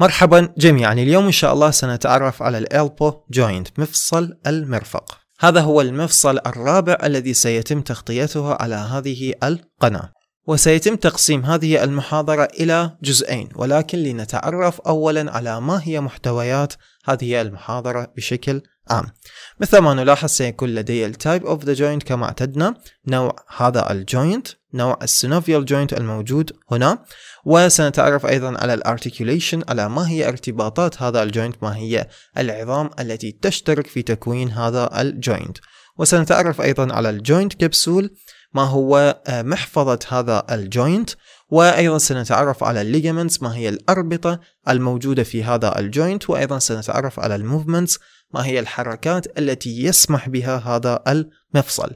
مرحبا جميعا اليوم إن شاء الله سنتعرف على الإلبو جوينت مفصل المرفق هذا هو المفصل الرابع الذي سيتم تغطيته على هذه القناة وسيتم تقسيم هذه المحاضرة إلى جزئين ولكن لنتعرف أولا على ما هي محتويات هذه المحاضرة بشكل عام مثل ما نلاحظ سيكون لدي type of the joint كما اعتدنا نوع هذا joint نوع السينوفيال جوينت الموجود هنا وسنتعرف أيضا على الارتكيوليشن على ما هي ارتباطات هذا الجوينت ما هي العظام التي تشترك في تكوين هذا الجوينت وسنتعرف أيضا على الجوينت كبسول ما هو آه، محفظة هذا الجوينت وأيضا سنتعرف على الليجمنتس ما هي الأربطة الموجودة في هذا الجوينت وأيضا سنتعرف على الموفمنتس ما هي الحركات التي يسمح بها هذا المفصل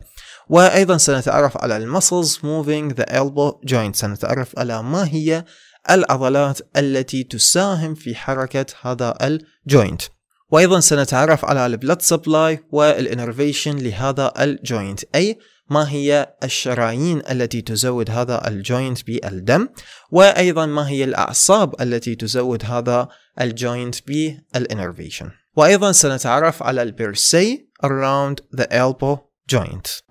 وأيضا سنتعرف على المسلز moving the elbow joint سنتعرف على ما هي العضلات التي تساهم في حركة هذا الجوينت وأيضا سنتعرف على البلد سبلاي والانرفيشن لهذا الجوينت أي ما هي الشرايين التي تزود هذا الجوينت بالدم وأيضا ما هي الأعصاب التي تزود هذا الجوينت بالانرفيشن وأيضا سنتعرف على البيرسي around the elbow joint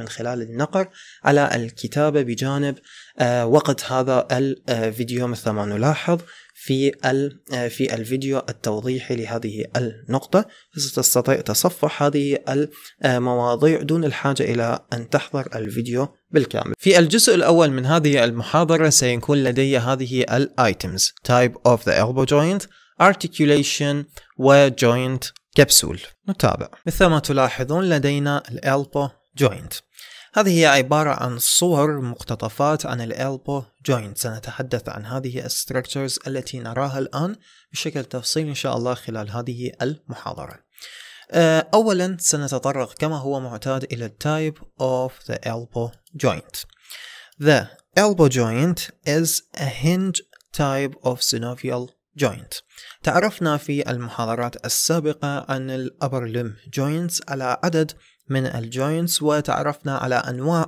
من خلال النقر على الكتابة بجانب آه، وقت هذا الفيديو مثل ما نلاحظ في آه، في الفيديو التوضيحي لهذه النقطة فستستطيع تصفح هذه المواضيع دون الحاجة إلى أن تحضر الفيديو بالكامل في الجزء الأول من هذه المحاضرة سيكون لدي هذه الايتمز Type of the elbow joint Articulation و Joint كبسول نتابع مثل ما تلاحظون لدينا الألبو جوينت هذه هي عبارة عن صور مقتطفات عن الالبو جوينت سنتحدث عن هذه الستركتشرز التي نراها الآن بشكل تفصيل إن شاء الله خلال هذه المحاضرة آه، أولا سنتطرق كما هو معتاد إلى التايب of the elbow joint The elbow joint is a hinge type of synovial joint تعرفنا في المحاضرات السابقة عن الأبر limb joints على عدد من الجوينتس وتعرفنا على انواع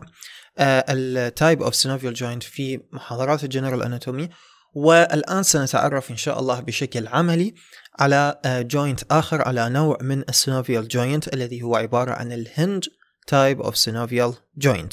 آه، التايب اوف synovial جوينت في محاضرات الجنرال اناتومي والآن سنتعرف إن شاء الله بشكل عملي على جوينت آه، آخر على نوع من السينوفيال جوينت الذي هو عبارة عن الهنج تايب اوف synovial جوينت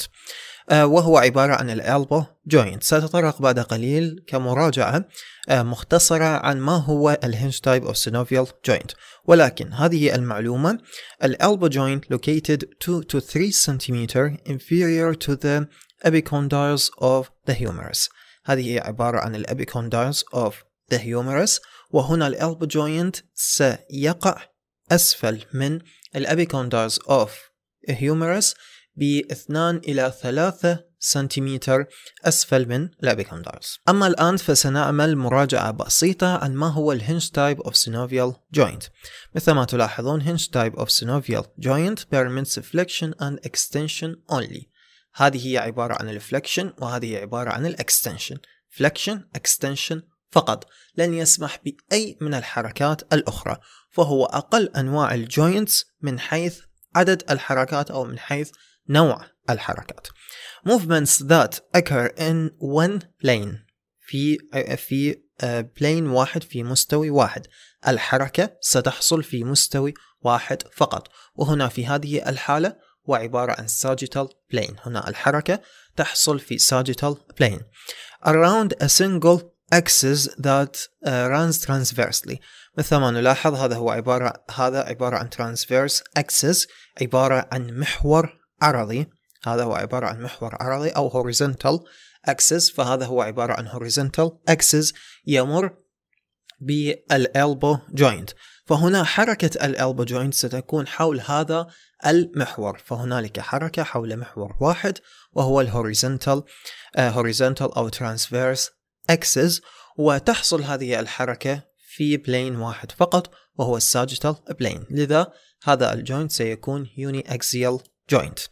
آه، وهو عبارة عن الألبو جوينت سأتطرق بعد قليل كمراجعة آه، مختصرة عن ما هو الهنج تايب أو synovial جوينت ولكن هذه المعلومة الألبو جوينت located 2 to 3 cm inferior to the epicondyles of the humerus هذه هي عبارة عن الابيكوندايلز of the humerus وهنا الألبو جوينت سيقع أسفل من الابيكوندايلز of humerus باثنان إلى ثلاثة سنتيمتر أسفل من لابيكم دارس أما الآن فسنعمل مراجعة بسيطة عن ما هو الهنج تايب أوف سينوفيال جوينت مثل ما تلاحظون هنج تايب أوف سينوفيال جوينت permits flexion and extension only هذه هي عبارة عن الفلكشن وهذه هي عبارة عن الاكستنشن فليكشن اكستنشن فقط لن يسمح بأي من الحركات الأخرى فهو أقل أنواع الجوينتس من حيث عدد الحركات أو من حيث نوع الحركات movements that occur in one plane في في بلين آه، واحد في مستوي واحد الحركة ستحصل في مستوي واحد فقط وهنا في هذه الحالة هو عبارة عن sagittal plane هنا الحركة تحصل في sagittal plane around a single axis that آه، runs transversely مثل ما نلاحظ هذا هو عبارة هذا عبارة عن transverse axis عبارة عن محور عرضي هذا هو عبارة عن محور عرضي أو horizontal axis فهذا هو عبارة عن horizontal axis يمر بالالبو جوينت فهنا حركة الالبو جوينت ستكون حول هذا المحور فهنالك حركة حول محور واحد وهو الهوريزنتال هوريزونتال آه، أو ترانسفيرس أكسز وتحصل هذه الحركة في بلين واحد فقط وهو الساجيتال بلين لذا هذا الجوينت سيكون يوني أكسيال joint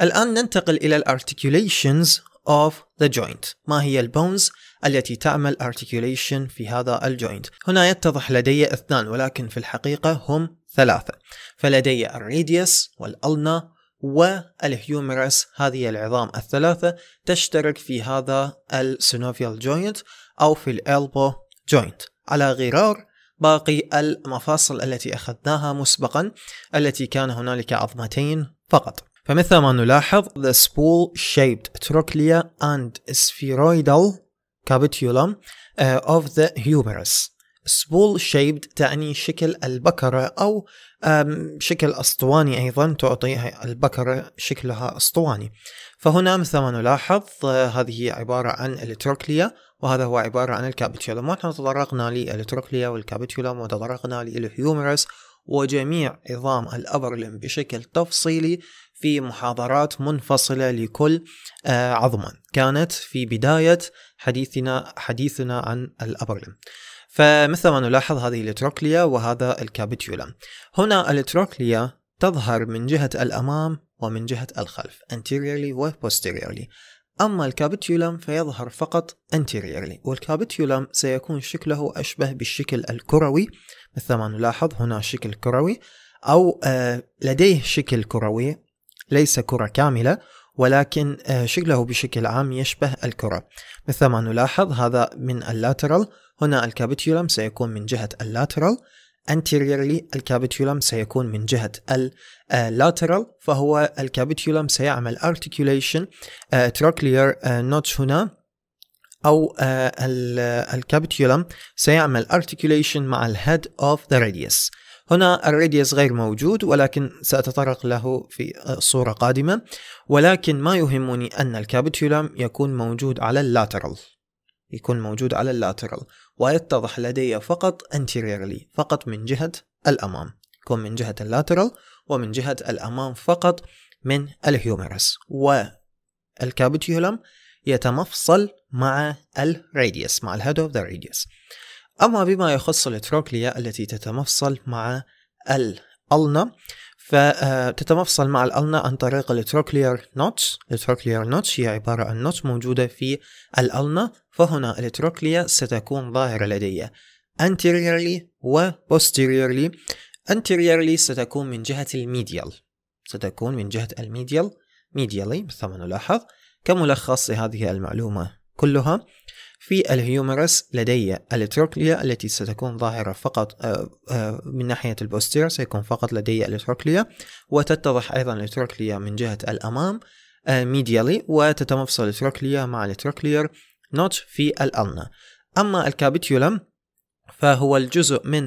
الآن ننتقل إلى articulations of the joint ما هي البونز التي تعمل articulation في هذا الجوينت هنا يتضح لدي اثنان ولكن في الحقيقة هم ثلاثة فلدي الريديوس والألنا والهيومرس هذه العظام الثلاثة تشترك في هذا السينوفيال جوينت أو في الألبو جوينت على غرار باقي المفاصل التي أخذناها مسبقا التي كان هنالك عظمتين فقط فمثل ما نلاحظ the spool shaped trochlea and spheroidal capitulum uh, of the humerus spool shaped تعني شكل البكرة أو um, شكل أسطواني أيضا تعطي البكرة شكلها أسطواني فهنا مثل ما نلاحظ uh, هذه عبارة عن التروكليا وهذا هو عبارة عن الكابيتيولوم ونحن تطرقنا للتروكليا والكابيتيولوم وتطرقنا للهيومرس وجميع عظام الأبرلم بشكل تفصيلي في محاضرات منفصلة لكل آه، عظمة كانت في بداية حديثنا حديثنا عن الأبرلم فمثل ما نلاحظ هذه التروكليا وهذا الكابيتيولا هنا التروكليا تظهر من جهة الأمام ومن جهة الخلف anteriorly و posteriorly أما الكابيتيولم فيظهر فقط anteriorly والكابيتيولم سيكون شكله أشبه بالشكل الكروي مثل ما نلاحظ هنا شكل كروي أو آه، لديه شكل كروي ليس كرة كاملة ولكن آه، شكله بشكل عام يشبه الكرة مثل ما نلاحظ هذا من اللاترال هنا الكابيتولم سيكون من جهة اللاترال anteriorly الكابيتولم سيكون من جهة اللاترال آه، فهو الكابيتولم سيعمل articulation trochlear notch هنا أو آه، الكابيتولم سيعمل articulation مع الهيد of the radius هنا الراديوس غير موجود ولكن سأتطرق له في آه، صورة قادمة ولكن ما يهمني أن الكابيتولم يكون موجود على اللاترال يكون موجود على اللاترال ويتضح لدي فقط anteriorly فقط من جهة الأمام يكون من جهة اللاترال ومن جهة الأمام فقط من الهيومرس والكابيتولم يتمفصل مع الراديوس مع الهيد اوف ذا راديوس أما بما يخص التروكليا التي تتمفصل مع الألنا فتتمفصل آه، مع الألنا عن طريق التروكلير نوتش التروكلير نوتش هي عبارة عن نوتش موجودة في الألنا فهنا التروكليا ستكون ظاهرة لدي anteriorly و posteriorly anteriorly ستكون من جهة الميديال ستكون من جهة الميديال ميديالي مثل ما نلاحظ كملخص لهذه المعلومة كلها في الهيومرس لدي الاتروكليا التي ستكون ظاهرة فقط آه، آه، من ناحية البوستير سيكون فقط لدي الاتروكليا وتتضح أيضا الاتروكليا من جهة الأمام ميديالي آه، وتتمفصل الاتروكليا مع الاتروكلير نوتش في الألنا أما الكابيتيولم فهو الجزء من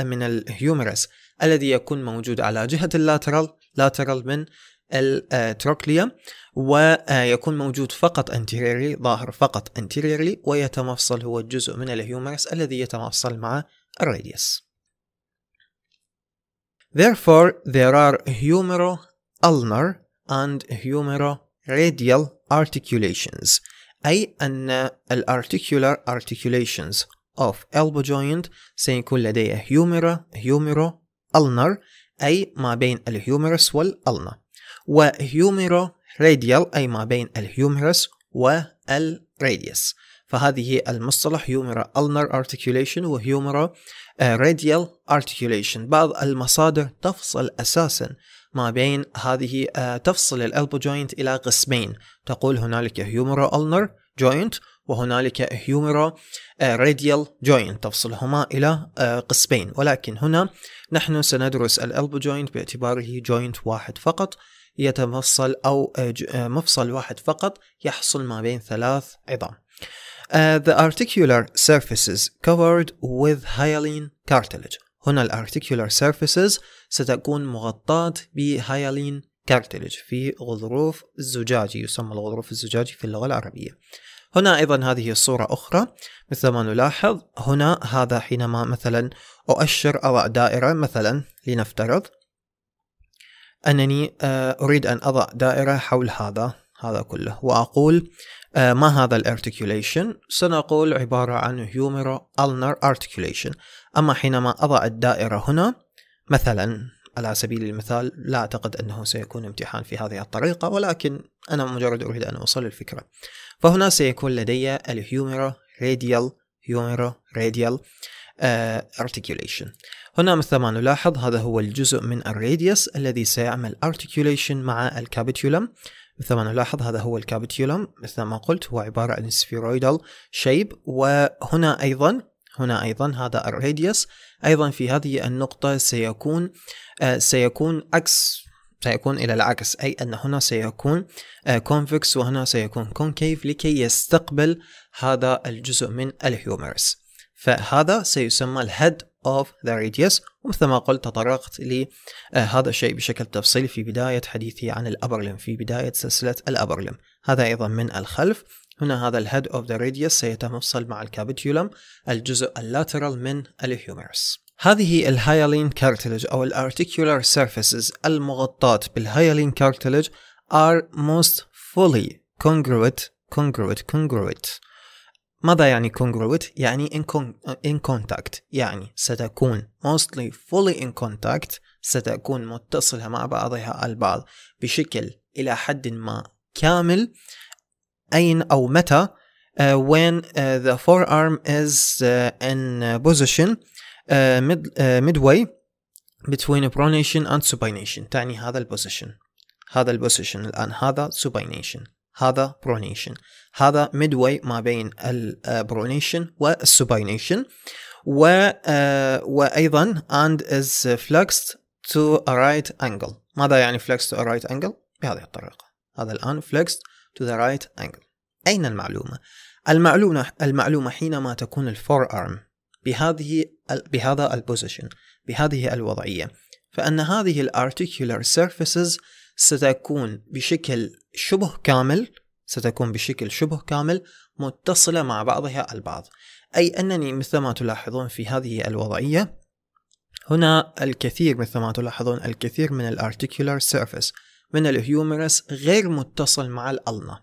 من الهيومرس الذي يكون موجود على جهة اللاترال لاترال من التروكليا ويكون موجود فقط انتيريري ظاهر فقط انتيريري ويتمفصل هو الجزء من الهيومرس الذي يتمفصل مع الراديوس Therefore, there are humero-ulnar and humero-radial articulations أي أن ال articular articulations of elbow joint سيكون لديه humero, humero-ulnar أي ما بين الهيومرس والألنا وهيوميرو راديال أي ما بين الهيوميروس والراديوس فهذه المصطلح هيوميرو ألنر articulation وهيوميرو راديال آه، articulation بعض المصادر تفصل أساساً ما بين هذه آه، تفصل الألبو جوينت إلى قسمين تقول هنالك هيومورو ألنر جوينت وهنالك هيومرا آه، راديال جوينت تفصلهما إلى آه، قسمين ولكن هنا نحن سندرس الألبو جوينت باعتباره جوينت واحد فقط يتفصل أو آه، مفصل واحد فقط يحصل ما بين ثلاث عظام the articular surfaces covered with hyaline cartilage هنا الارتيكولار surfaces ستكون مغطاة hyaline كارتلج في غضروف الزجاجي يسمى الغضروف الزجاجي في اللغة العربية هنا أيضا هذه الصورة أخرى مثل ما نلاحظ هنا هذا حينما مثلا أؤشر أضع دائرة مثلا لنفترض أنني آه، أريد أن أضع دائرة حول هذا هذا كله وأقول آه، ما هذا الارتكوليشن سنقول عبارة عن هيوميرو ألنر ارتكوليشن أما حينما أضع الدائرة هنا مثلا على سبيل المثال لا أعتقد أنه سيكون امتحان في هذه الطريقة ولكن أنا مجرد أريد أن أوصل الفكرة فهنا سيكون لدي الهيوميرو راديال هيوميرو راديال ارتكيوليشن آه، هنا مثل ما نلاحظ هذا هو الجزء من الراديوس الذي سيعمل ارتكيوليشن مع الكابيتولم مثل ما نلاحظ هذا هو الكابيتولم مثل ما قلت هو عبارة عن سفيرويدال شيب وهنا أيضا هنا أيضا هذا الراديوس أيضا في هذه النقطة سيكون آه، سيكون عكس سيكون إلى العكس أي أن هنا سيكون كونفكس آه، وهنا سيكون كونكيف لكي يستقبل هذا الجزء من الهيومرس فهذا سيسمى الهيد of the radius ومثل ما قلت تطرقت لهذا آه، الشيء بشكل تفصيلي في بداية حديثي عن الأبرلم في بداية سلسلة الأبرلم هذا أيضا من الخلف هنا هذا الهيد اوف ذا راديوس سيتمفصل مع الكابيتولم الجزء اللاترال من الهيومرس هذه الهايالين كارتلج أو الارتيكولار سيرفيسز المغطاة بالهايالين كارتلج are most fully congruent congruent congruent ماذا يعني congruent؟ يعني in, con in contact يعني ستكون mostly fully in contact ستكون متصلة مع بعضها البعض بشكل إلى حد ما كامل أين أو متى uh, when uh, the forearm is uh, in position uh, mid, uh, midway between pronation and supination تعني هذا البوزيشن هذا البوزيشن الآن هذا supination هذا pronation هذا midway ما بين البرونيشن والسبينيشن و وأيضا and is flexed to a right angle ماذا يعني flexed to a right angle؟ بهذه الطريقة هذا الآن flexed to the right angle أين المعلومة؟ المعلومة المعلومة حينما تكون الفور أرم بهذه بهذا البوزيشن بهذه الوضعية فأن هذه الارتيكولار surfaces ستكون بشكل شبه كامل ستكون بشكل شبه كامل متصلة مع بعضها البعض أي أنني مثلما تلاحظون في هذه الوضعية هنا الكثير مثلما تلاحظون الكثير من الارتيكولار surface من الهيومرس غير متصل مع الألنا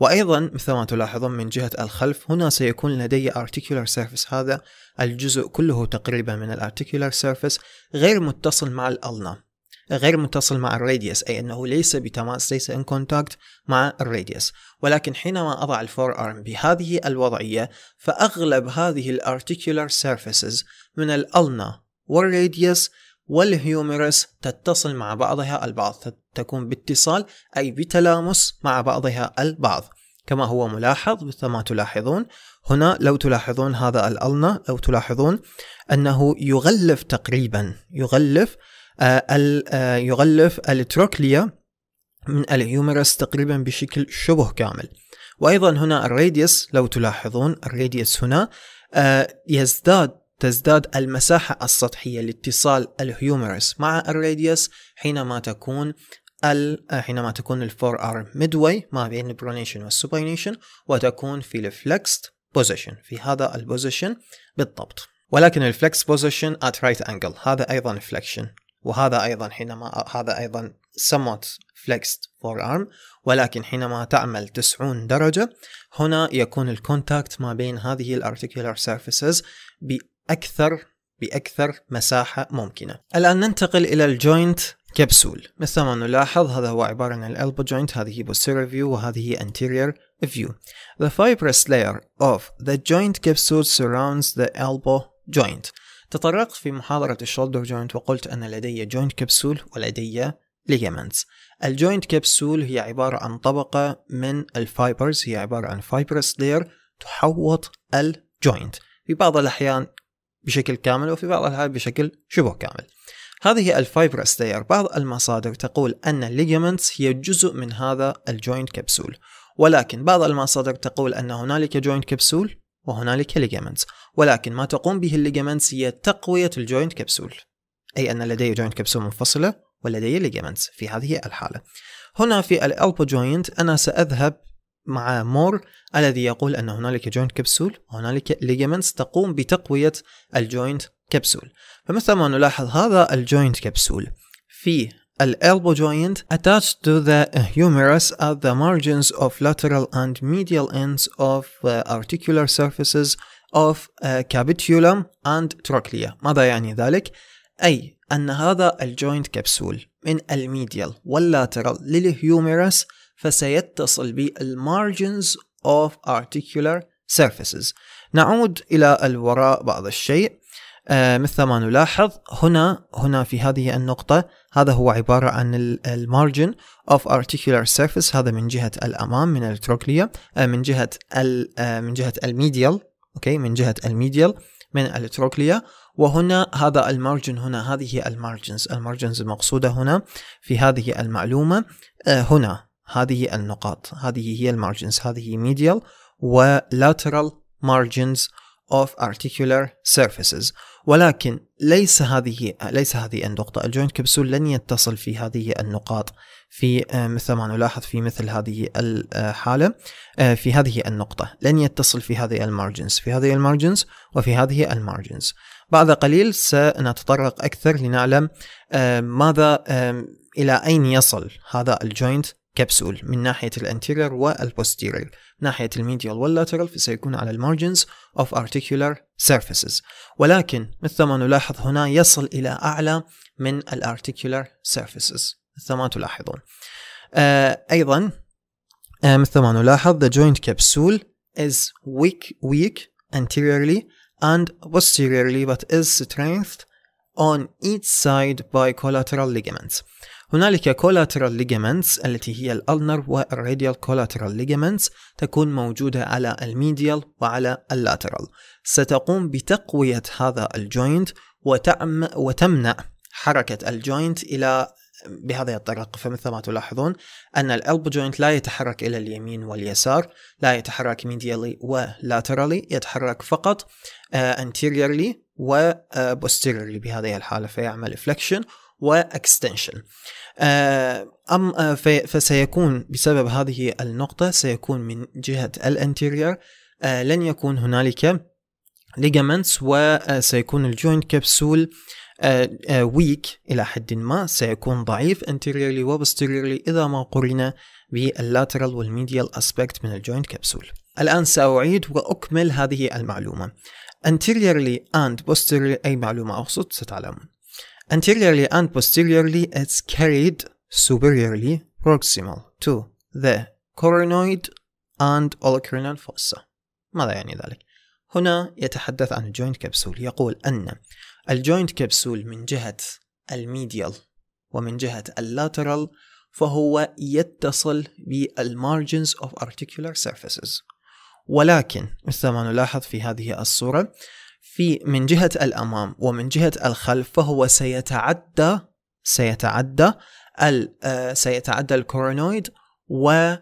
وأيضا مثل ما تلاحظون من جهة الخلف هنا سيكون لدي articular surface هذا الجزء كله تقريبا من articular surface غير متصل مع الألنا غير متصل مع الراديوس أي أنه ليس بتماس ليس in contact مع الراديوس ولكن حينما أضع الفور أرم بهذه الوضعية فأغلب هذه الارتيكولار surfaces من الألنا والراديوس والهيوميرس تتصل مع بعضها البعض تكون باتصال أي بتلامس مع بعضها البعض كما هو ملاحظ مثل ما تلاحظون هنا لو تلاحظون هذا الألنا لو تلاحظون أنه يغلف تقريبا يغلف آه, آه، يغلف التروكليا من الهيومرس تقريبا بشكل شبه كامل وأيضا هنا الراديوس لو تلاحظون الراديوس هنا آه يزداد تزداد المساحة السطحية لاتصال الهيومرس مع الراديوس حينما تكون ال حينما تكون الفور ار ميدواي ما بين البرونيشن والسوبينيشن وتكون في الفلكست بوزيشن في هذا البوزيشن بالضبط ولكن الفلكس بوزيشن ات رايت انجل هذا ايضا فلكشن وهذا ايضا حينما هذا ايضا somewhat flexed forearm ولكن حينما تعمل 90 درجة هنا يكون الكونتاكت ما بين هذه الارتيكولار سيرفيسز بأكثر بأكثر مساحة ممكنة الآن ننتقل إلى الجوينت كبسول مثل ما نلاحظ هذا هو عبارة عن الألبو جوينت هذه posterior فيو وهذه انتيريور فيو The fibrous layer of the joint capsule surrounds the elbow joint تطرقت في محاضرة الشولدر جوينت وقلت أن لدي جوينت كبسول ولدي ليجامنتس الجوينت كبسول هي عبارة عن طبقة من الفايبرز هي عبارة عن fibrous layer تحوط الجوينت في بعض الأحيان بشكل كامل وفي بعض الأحيان بشكل شبه كامل هذه الفايبرس ستير بعض المصادر تقول أن الليجمنتس هي جزء من هذا الجوينت كبسول ولكن بعض المصادر تقول أن هنالك جوينت كبسول وهنالك ليجمنت ولكن ما تقوم به الليجمنت هي تقوية الجوينت كبسول أي أن لدي جوينت كبسول منفصلة ولدي ليجمنت في هذه الحالة هنا في الألبو جوينت أنا سأذهب مع مور الذي يقول أن هنالك جوينت كبسول وهنالك ليجمنت تقوم بتقوية الجوينت كبسول فمثل ما نلاحظ هذا الجوينت كبسول فيه ال elbow joint attached to the humerus at the margins of lateral and medial ends of uh, articular surfaces of uh, capitulum and trochlea ماذا يعني ذلك؟ أي أن هذا الجوينت كبسول من الميديال واللاترال للهيوميرس فسيتصل بالمارجنز of articular surfaces نعود إلى الوراء بعض الشيء آه، مثل ما نلاحظ هنا هنا في هذه النقطة هذا هو عبارة عن المارجن of articular surface هذا من جهة الأمام من التروكليا آه، من جهة آه، من جهة الميديال اوكي من جهة الميديال من التروكليا وهنا هذا المارجن هنا هذه المارجنز المارجنز المقصودة هنا في هذه المعلومة هنا هذه النقاط هذه هي المارجنز هذه ميديال ولاترال مارجنز of articular surfaces ولكن ليس هذه ليس هذه النقطة الجوينت كبسول لن يتصل في هذه النقاط في آه، مثل ما نلاحظ في مثل هذه الحالة آه، آه، في هذه النقطة لن يتصل في هذه المارجنز في هذه المارجنز وفي هذه المارجنز بعد قليل سنتطرق أكثر لنعلم ماذا إلى أين يصل هذا الجوينت كبسول من ناحية الانتيرير والبوستيرير ناحية الميديال واللاترال فسيكون على المارجنز of articular surfaces ولكن مثل ما نلاحظ هنا يصل إلى أعلى من الارتيكولار surfaces مثل ما تلاحظون آه أيضا آه مثل ما نلاحظ the joint capsule is weak weak anteriorly and posteriorly but is strengthened on each side by collateral ligaments هنالك collateral ligaments التي هي الألنر والراديال collateral ligaments تكون موجودة على الميديال وعلى اللاترال ستقوم بتقوية هذا الجوينت وتعم وتمنع حركة الجوينت إلى بهذه الطريقة فمثل ما تلاحظون أن الألب جوينت لا يتحرك إلى اليمين واليسار لا يتحرك ميديالي ولاترالي يتحرك فقط آه، anteriorly وposteriorly آه، بهذه الحالة فيعمل فليكشن واكستنشن آه، أم آه، فسيكون بسبب هذه النقطة سيكون من جهة الانتيرير آه، لن يكون هنالك ليجامنتس وسيكون الجوينت كبسول ويك إلى حد ما سيكون ضعيف انتيريرلي وبستيريرلي إذا ما قرن باللاترال والميديال أسبكت من الجوينت كبسول الآن سأعيد وأكمل هذه المعلومة anteriorly and posteriorly أي معلومة أقصد ستعلمون Anteriorly and posteriorly it's carried superiorly proximal to the coronoid and olecranon fossa ماذا يعني ذلك؟ هنا يتحدث عن الجوينت كبسول يقول أن الجوينت كبسول من جهة الميديال ومن جهة اللاترال فهو يتصل بالمارجنز of articular surfaces ولكن مثل ما نلاحظ في هذه الصورة في من جهة الأمام ومن جهة الخلف فهو سيتعدى سيتعدى ال آه، سيتعدى الكورونويد و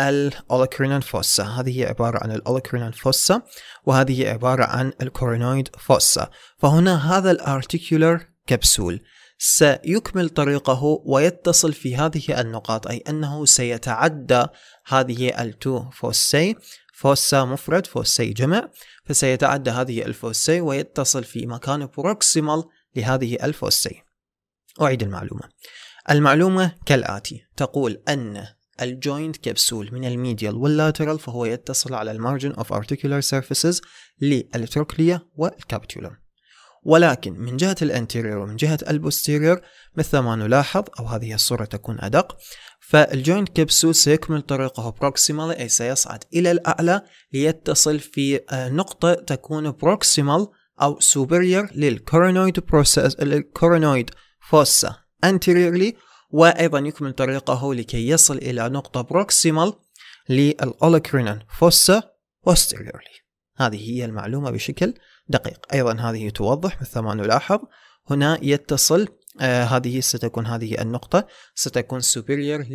الأولوكرينال فوسا هذه هي عبارة عن الأولوكرينال فوسا وهذه هي عبارة عن الكورونويد فوسا فهنا هذا الارتيكولر كبسول سيكمل طريقه ويتصل في هذه النقاط أي أنه سيتعدى هذه التو فوسي فوسا مفرد فوسي جمع فسيتعدى هذه الفوسي ويتصل في مكان بروكسيمال لهذه الفوسي أعيد المعلومة المعلومة كالآتي تقول أن الجوينت كبسول من الميديال واللاترال فهو يتصل على المارجن of articular surfaces للتروكليا والكابتولوم ولكن من جهة الانتيرير ومن جهة البوستيرير مثل ما نلاحظ أو هذه الصورة تكون أدق فالجوينت كبسول سيكمل طريقه بروكسيمال أي سيصعد إلى الأعلى ليتصل في آه، نقطة تكون بروكسيمال أو سوبرير للكورونويد بروسيس الكورونويد فوسا anteriorly وأيضا يكمل طريقه لكي يصل إلى نقطة بروكسيمال للأولوكرينان فوسا posteriorly هذه هي المعلومة بشكل دقيق أيضا هذه توضح مثل ما نلاحظ هنا يتصل آه هذه ستكون هذه النقطة ستكون superior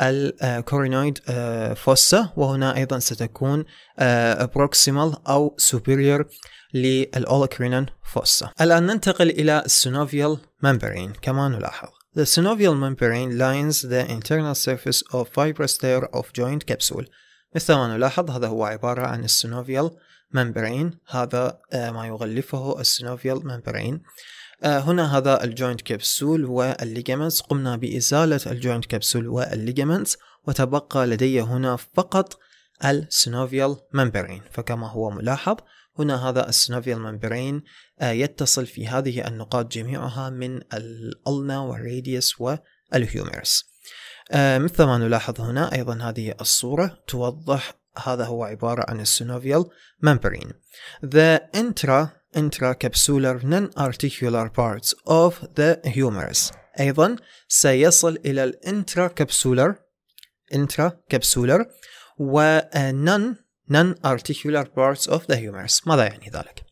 للكورينويد آه فوسا آه، وهنا أيضا ستكون آه proximal أو superior للأولوكرينين فوسا الآن ننتقل إلى السينوفيال ممبرين كما نلاحظ The synovial membrane lines the internal surface of fibrous layer of joint capsule مثل ما نلاحظ هذا هو عبارة عن synovial membrane هذا آه، ما يغلفه synovial membrane آه، هنا هذا الجوينت كبسول والليجامنتس قمنا بإزالة الجوينت كبسول والليجامنتس وتبقى لدي هنا فقط السنوفيال ممبرين فكما هو ملاحظ هنا هذا السنوفيال ممبرين آه، يتصل في هذه النقاط جميعها من الألنا والراديوس والهيومرس مثل ما نلاحظ هنا أيضا هذه الصورة توضح هذا هو عبارة عن السنوفيال membrane. The intra intracapsular non-articular parts of the humerus أيضا سيصل إلى الانتراكابسولر intracapsular و non non-articular parts of the humerus ماذا يعني ذلك؟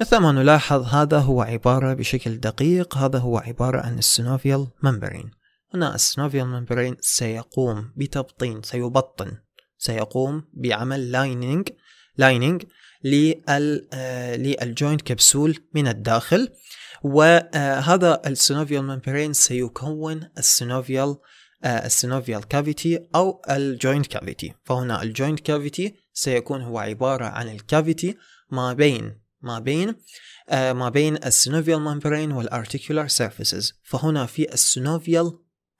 مثل ما نلاحظ هذا هو عبارة بشكل دقيق هذا هو عبارة عن السينوفيال ممبرين هنا السينوفيال ممبرين سيقوم بتبطين سيبطن سيقوم بعمل لايننج لايننج آه، للجوينت كبسول من الداخل وهذا آه، السينوفيال ممبرين سيكون السينوفيال آه، السينوفيال كافيتي او الجوينت كافيتي فهنا الجوينت كافيتي سيكون هو عبارة عن الكافيتي ما بين ما بين ما بين السينوفيال ممبرين والارتيكولار سيرفيسز فهنا في السينوفيال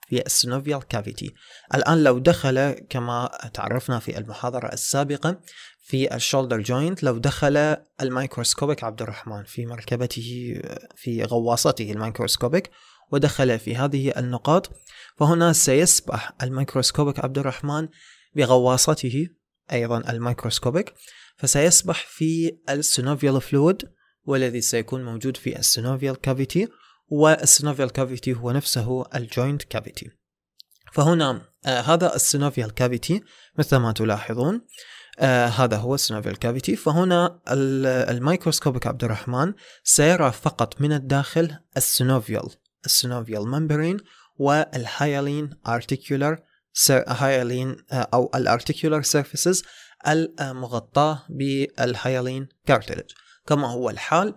في السينوفيال كافيتي الآن لو دخل كما تعرفنا في المحاضرة السابقة في الشولدر جوينت لو دخل الميكروسكوبيك عبد الرحمن في مركبته في غواصته الميكروسكوبيك ودخل في هذه النقاط فهنا سيسبح الميكروسكوبيك عبد الرحمن بغواصته أيضا الميكروسكوبيك فسيسبح في السينوفيال فلويد والذي سيكون موجود في السينوفيال كافيتي والسينوفيال كافيتي هو نفسه الجوينت كافيتي فهنا آه هذا السينوفيال كافيتي مثل ما تلاحظون آه هذا هو السنافيل كافيتي فهنا الميكروسكوبك عبد الرحمن سيرى فقط من الداخل السنوفيال السنوفيال ممبرين والهايالين ارتيكولر هايالين او الارتيكولر سيرفيسز المغطاة بالهايالين كارتلج كما هو الحال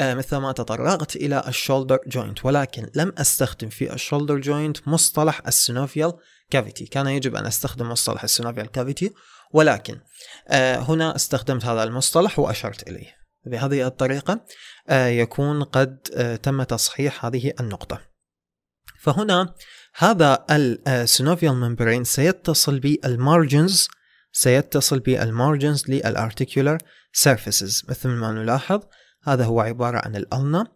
آه، مثل ما تطرقت إلى الشولدر جوينت ولكن لم أستخدم في الشولدر جوينت مصطلح السينوفيال كافيتي كان يجب أن أستخدم مصطلح السينوفيال كافيتي ولكن آه، هنا استخدمت هذا المصطلح وأشرت إليه بهذه الطريقة آه، يكون قد آه، تم تصحيح هذه النقطة فهنا هذا السينوفيال ممبرين سيتصل بالمارجنز سيتصل بالمارجنز للارتيكولار سيرفيسز مثل ما نلاحظ هذا هو عبارة عن الألنا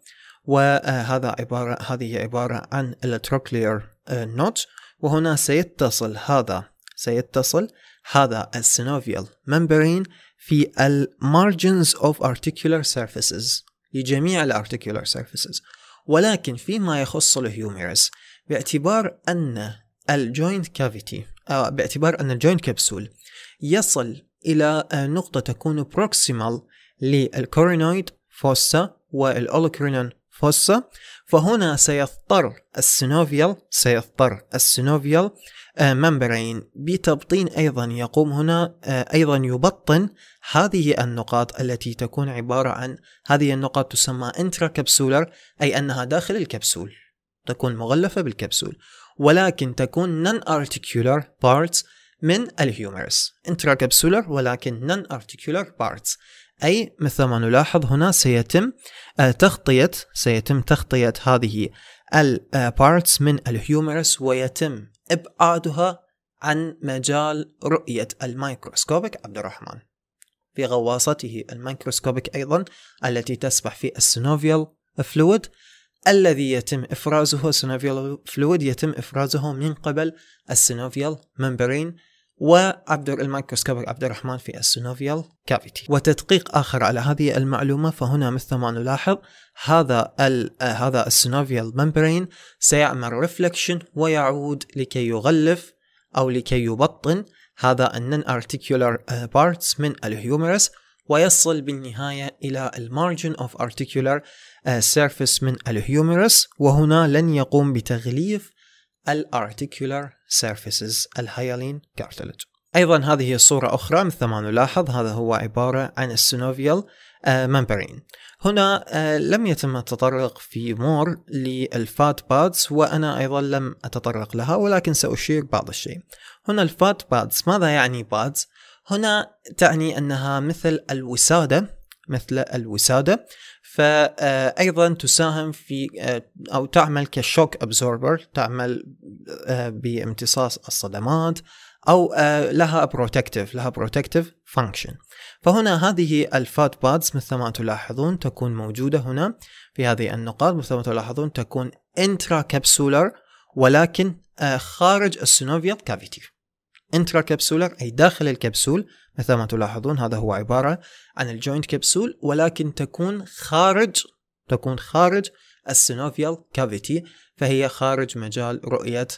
وهذا عبارة هذه عبارة عن التروكلير نوت وهنا سيتصل هذا سيتصل هذا السينوفيال ممبرين في المارجنز اوف articular سيرفيسز لجميع الارتيكولار سيرفيسز ولكن فيما يخص الهيوميرس باعتبار ان الجوينت كافيتي آه، باعتبار ان الجوينت كبسول يصل الى آه، نقطه تكون بروكسيمال للكورينويد فوسا والاولوكرينون فوسا فهنا سيضطر السينوفيال سيضطر السينوفيال ممبرين آه، بتبطين أيضا يقوم هنا آه، أيضا يبطن هذه النقاط التي تكون عبارة عن هذه النقاط تسمى انترا كبسولر أي أنها داخل الكبسول تكون مغلفة بالكبسول ولكن تكون نون articular بارتس من الهيومرس كبسولر ولكن نون articular بارتس أي مثل ما نلاحظ هنا سيتم آه، تغطية سيتم تغطية هذه البارتس آه، من الهيومرس ويتم إبعادها عن مجال رؤية الميكروسكوبك عبد الرحمن في غواصته الميكروسكوبك أيضا التي تسبح في السنوفيال فلويد الذي يتم إفرازه سنوفيال فلويد يتم إفرازه من قبل السنوفيال ممبرين وعبد الميكروسكوبيك عبد الرحمن في السينوفيال كافيتي وتدقيق اخر على هذه المعلومه فهنا مثل ما نلاحظ هذا آه، هذا السينوفيال ممبرين سيعمل ريفلكشن ويعود لكي يغلف او لكي يبطن هذا النن ارتيكولار بارتس من الهيومرس ويصل بالنهاية إلى المارجن of articular آه، surface من الهيومرس وهنا لن يقوم بتغليف الارتيكولار سيرفيسز الهيالين كارتلج ايضا هذه هي صورة اخرى مثل ما نلاحظ هذا هو عبارة عن السينوفيال ممبرين آه، هنا آه، لم يتم التطرق في مور للفات بادز وانا ايضا لم اتطرق لها ولكن ساشير بعض الشيء هنا الفات بادز ماذا يعني بادز هنا تعني انها مثل الوسادة مثل الوسادة فأيضا تساهم في آه، أو تعمل كشوك أبزوربر تعمل آه، بامتصاص الصدمات أو آه، لها بروتكتيف لها بروتكتيف فانكشن فهنا هذه الفات بادز مثل ما تلاحظون تكون موجودة هنا في هذه النقاط مثل ما تلاحظون تكون انترا كابسولر ولكن خارج السينوفيال كافيتي انترا كابسولر أي داخل الكبسول مثل ما تلاحظون هذا هو عبارة عن الجوينت كبسول ولكن تكون خارج تكون خارج السينوفيال كافيتي فهي خارج مجال رؤية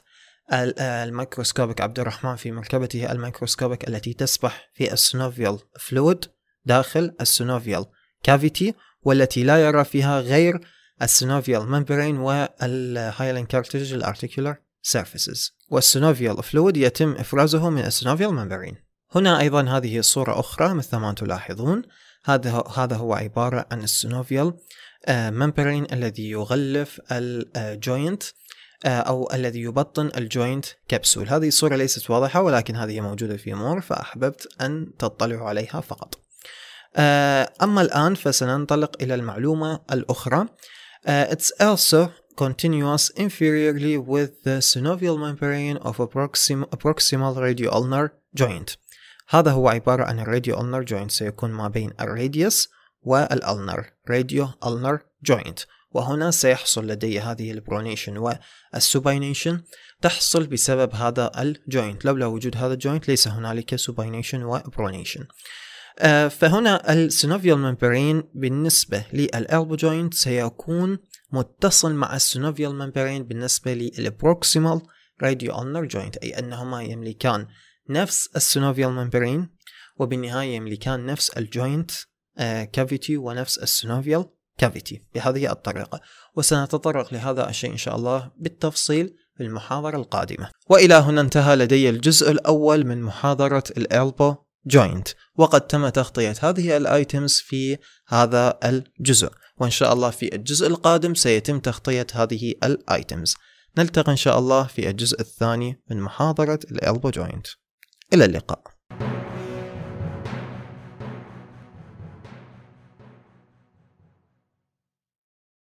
الميكروسكوبك عبد الرحمن في مركبته الميكروسكوبك التي تسبح في السينوفيال فلويد داخل السينوفيال كافيتي والتي لا يرى فيها غير السينوفيال ممبرين والهايلين كارتج الارتيكولار سيرفيسز والسينوفيال فلويد يتم افرازه من السينوفيال ممبرين هنا أيضا هذه صورة أخرى مثل ما تلاحظون هذا هذا هو عبارة عن السينوفيال ممبرين آه، الذي يغلف الجوينت آه، أو الذي يبطن الجوينت كبسول هذه الصورة ليست واضحة ولكن هذه موجودة في مور فأحببت أن تطلعوا عليها فقط آه، أما الآن فسننطلق إلى المعلومة الأخرى It's also continuous inferiorly with the synovial membrane of a proximal, radio ulnar joint هذا هو عبارة عن الراديو ألنر جوينت سيكون ما بين الراديوس والألنر راديو ألنر جوينت وهنا سيحصل لدي هذه البرونيشن والسوباينيشن تحصل بسبب هذا الجوينت لولا وجود هذا الجوينت ليس هنالك سوباينيشن وبرونيشن آه، فهنا السينوفيال ممبرين بالنسبة للألبو جوينت سيكون متصل مع السينوفيال ممبرين بالنسبة للبروكسيمال راديو ألنر جوينت أي أنهما يملكان نفس السينوفيال ممبرين وبالنهاية يملكان نفس الجوينت كافيتي آه، ونفس السينوفيال كافيتي بهذه الطريقة وسنتطرق لهذا الشيء إن شاء الله بالتفصيل في المحاضرة القادمة وإلى هنا انتهى لدي الجزء الأول من محاضرة الألبو جوينت وقد تم تغطية هذه الايتمز في هذا الجزء وإن شاء الله في الجزء القادم سيتم تغطية هذه الايتمز نلتقي إن شاء الله في الجزء الثاني من محاضرة الألبو جوينت إلى اللقاء